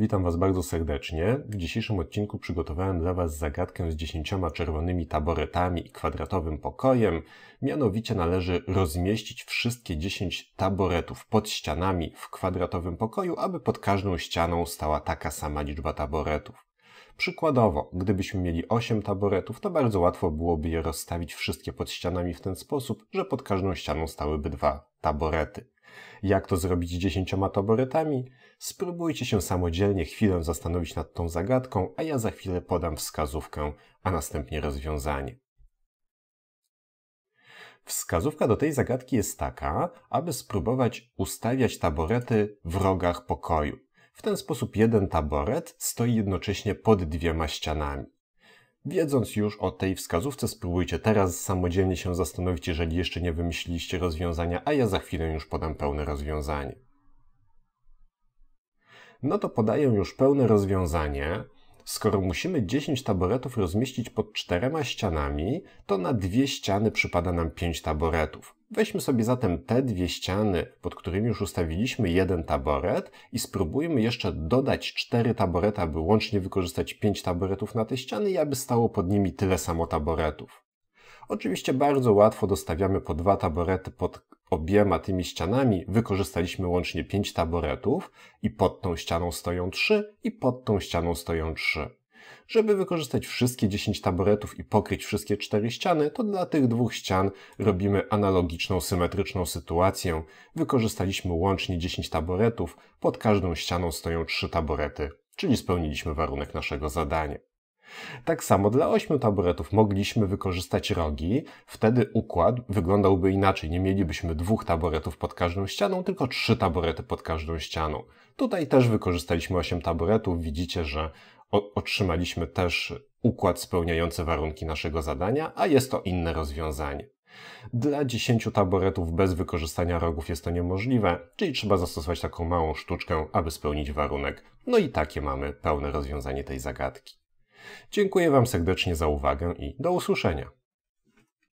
Witam Was bardzo serdecznie. W dzisiejszym odcinku przygotowałem dla Was zagadkę z dziesięcioma czerwonymi taboretami i kwadratowym pokojem. Mianowicie należy rozmieścić wszystkie 10 taboretów pod ścianami w kwadratowym pokoju, aby pod każdą ścianą stała taka sama liczba taboretów. Przykładowo, gdybyśmy mieli 8 taboretów, to bardzo łatwo byłoby je rozstawić wszystkie pod ścianami w ten sposób, że pod każdą ścianą stałyby dwa taborety. Jak to zrobić dziesięcioma taboretami? Spróbujcie się samodzielnie chwilę zastanowić nad tą zagadką, a ja za chwilę podam wskazówkę, a następnie rozwiązanie. Wskazówka do tej zagadki jest taka, aby spróbować ustawiać taborety w rogach pokoju. W ten sposób jeden taboret stoi jednocześnie pod dwiema ścianami. Wiedząc już o tej wskazówce, spróbujcie teraz samodzielnie się zastanowić, jeżeli jeszcze nie wymyśliliście rozwiązania, a ja za chwilę już podam pełne rozwiązanie. No to podaję już pełne rozwiązanie. Skoro musimy 10 taboretów rozmieścić pod czterema ścianami, to na dwie ściany przypada nam 5 taboretów. Weźmy sobie zatem te dwie ściany, pod którymi już ustawiliśmy jeden taboret i spróbujmy jeszcze dodać cztery taborety, aby łącznie wykorzystać pięć taboretów na te ściany i aby stało pod nimi tyle samo taboretów. Oczywiście bardzo łatwo dostawiamy po dwa taborety pod obiema tymi ścianami wykorzystaliśmy łącznie 5 taboretów i pod tą ścianą stoją 3 i pod tą ścianą stoją 3. Żeby wykorzystać wszystkie 10 taboretów i pokryć wszystkie 4 ściany, to dla tych dwóch ścian robimy analogiczną, symetryczną sytuację. Wykorzystaliśmy łącznie 10 taboretów, pod każdą ścianą stoją 3 taborety, czyli spełniliśmy warunek naszego zadania. Tak samo dla ośmiu taburetów mogliśmy wykorzystać rogi, wtedy układ wyglądałby inaczej. Nie mielibyśmy dwóch taburetów pod każdą ścianą, tylko trzy taburety pod każdą ścianą. Tutaj też wykorzystaliśmy osiem taburetów. Widzicie, że otrzymaliśmy też układ spełniający warunki naszego zadania, a jest to inne rozwiązanie. Dla 10 taboretów bez wykorzystania rogów jest to niemożliwe, czyli trzeba zastosować taką małą sztuczkę, aby spełnić warunek. No i takie mamy pełne rozwiązanie tej zagadki. Dziękuję Wam serdecznie za uwagę i do usłyszenia.